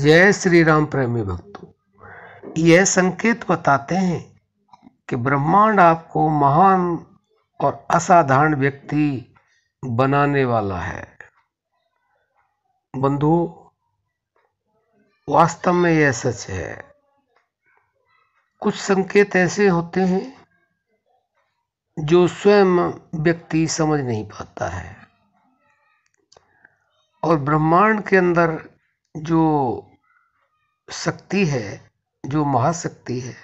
जय श्री राम प्रेमी भक्तों यह संकेत बताते हैं कि ब्रह्मांड आपको महान और असाधारण व्यक्ति बनाने वाला है बंधु वास्तव में यह सच है कुछ संकेत ऐसे होते हैं जो स्वयं व्यक्ति समझ नहीं पाता है और ब्रह्मांड के अंदर जो शक्ति है जो महाशक्ति है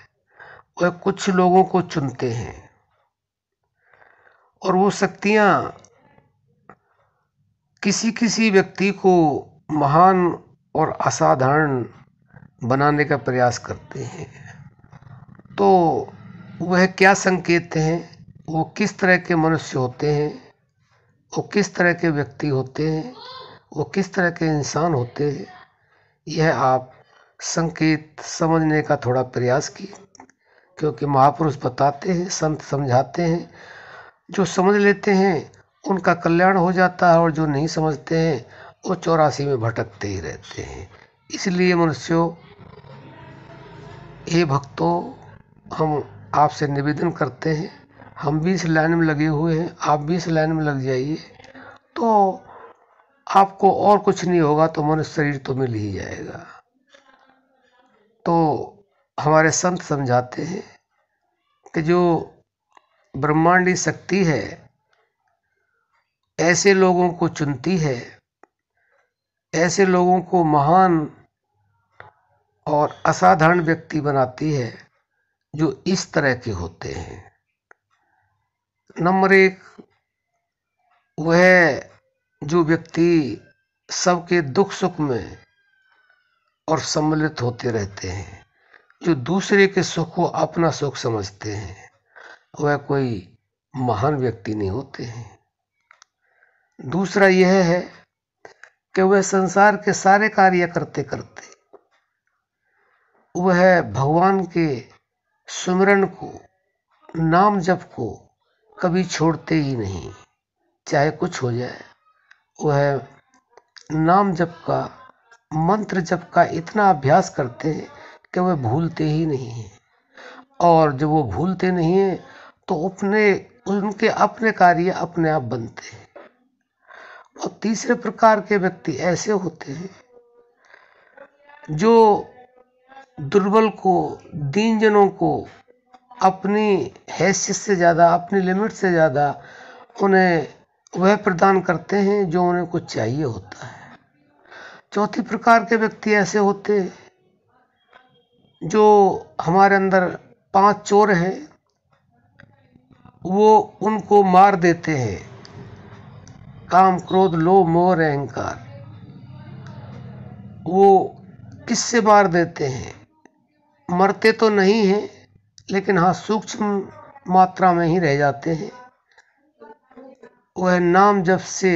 वह कुछ लोगों को चुनते हैं और वो शक्तियाँ किसी किसी व्यक्ति को महान और असाधारण बनाने का प्रयास करते हैं तो वह क्या संकेत हैं वो किस तरह के मनुष्य होते हैं वो किस तरह के व्यक्ति होते हैं वो किस तरह के इंसान होते हैं यह आप संकेत समझने का थोड़ा प्रयास की क्योंकि महापुरुष बताते हैं संत समझाते हैं जो समझ लेते हैं उनका कल्याण हो जाता है और जो नहीं समझते हैं वो चौरासी में भटकते ही रहते हैं इसलिए मनुष्यों ये भक्तों हम आपसे निवेदन करते हैं हम भी इस लाइन में लगे हुए हैं आप भी इस लाइन में लग जाइए तो आपको और कुछ नहीं होगा तो मनुष्य शरीर तो मिल ही जाएगा तो हमारे संत समझाते हैं कि जो ब्रह्मांडी शक्ति है ऐसे लोगों को चुनती है ऐसे लोगों को महान और असाधारण व्यक्ति बनाती है जो इस तरह के होते हैं नंबर एक वह जो व्यक्ति सबके दुख सुख में और सम्मिलित होते रहते हैं जो दूसरे के सुख को अपना सुख समझते हैं वह कोई महान व्यक्ति नहीं होते हैं दूसरा यह है कि वह संसार के सारे कार्य करते करते वह भगवान के सुमिरन को नाम जप को कभी छोड़ते ही नहीं चाहे कुछ हो जाए वह नाम जप का मंत्र जप का इतना अभ्यास करते हैं कि वह भूलते ही नहीं हैं और जब वो भूलते नहीं हैं तो अपने उनके अपने कार्य अपने आप बनते हैं और तीसरे प्रकार के व्यक्ति ऐसे होते हैं जो दुर्बल को दीनजनों को अपनी हैसियत से ज़्यादा अपनी लिमिट से ज़्यादा उन्हें वह प्रदान करते हैं जो उन्हें कुछ चाहिए होता है चौथी प्रकार के व्यक्ति ऐसे होते जो हमारे अंदर पांच चोर हैं वो उनको मार देते हैं काम क्रोध लो मोर अहंकार वो किससे मार देते हैं मरते तो नहीं हैं लेकिन हाँ सूक्ष्म मात्रा में ही रह जाते हैं वह नाम जप से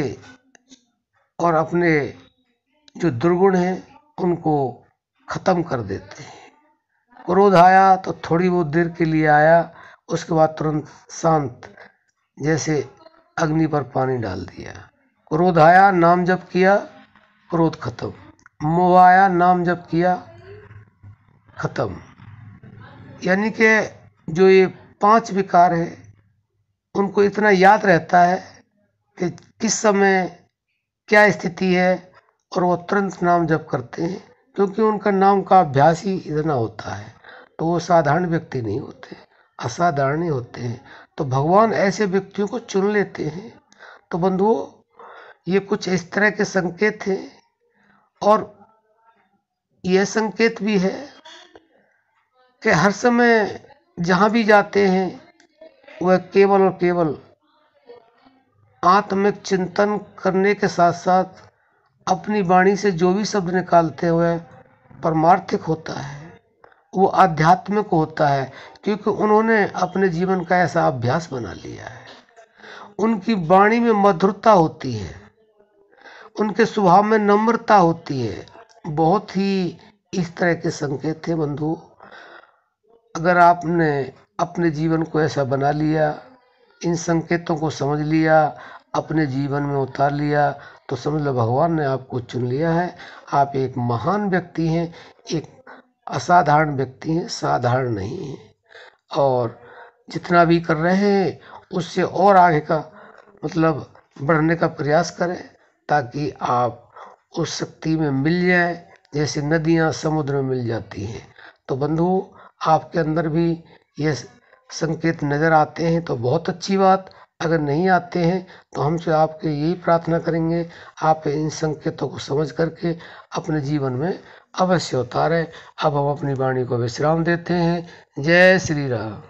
और अपने जो दुर्गुण हैं उनको ख़त्म कर देते हैं क्रोध आया तो थोड़ी बहुत देर के लिए आया उसके बाद तुरंत शांत जैसे अग्नि पर पानी डाल दिया क्रोध आया नाम जप किया क्रोध खत्म मोह आया नाम जप किया खत्म यानी कि जो ये पांच विकार हैं उनको इतना याद रहता है कि किस समय क्या स्थिति है और वो तुरंत नाम जप करते हैं क्योंकि उनका नाम का अभ्यास ही इतना होता है तो वो साधारण व्यक्ति नहीं होते असाधारण ही होते हैं तो भगवान ऐसे व्यक्तियों को चुन लेते हैं तो बंधुओं ये कुछ इस तरह के संकेत हैं और यह संकेत भी है कि हर समय जहाँ भी जाते हैं वह केवल और केवल आत्मिक चिंतन करने के साथ साथ अपनी वाणी से जो भी शब्द निकालते हुए परमार्थिक होता है वो आध्यात्मिक होता है क्योंकि उन्होंने अपने जीवन का ऐसा अभ्यास बना लिया है उनकी वाणी में मधुरता होती है उनके स्वभाव में नम्रता होती है बहुत ही इस तरह के संकेत थे बंधु अगर आपने अपने जीवन को ऐसा बना लिया इन संकेतों को समझ लिया अपने जीवन में उतार लिया तो समझ लो भगवान ने आपको चुन लिया है आप एक महान व्यक्ति हैं एक असाधारण व्यक्ति हैं साधारण नहीं हैं और जितना भी कर रहे हैं उससे और आगे का मतलब बढ़ने का प्रयास करें ताकि आप उस शक्ति में मिल जाए जैसे नदियाँ समुद्र में मिल जाती हैं तो बंधु आपके अंदर भी यह संकेत नज़र आते हैं तो बहुत अच्छी बात अगर नहीं आते हैं तो हमसे आपके यही प्रार्थना करेंगे आप इन संकेतों को समझ करके अपने जीवन में अवश्य उतारें अब हम अपनी वाणी को विश्राम देते हैं जय श्री राम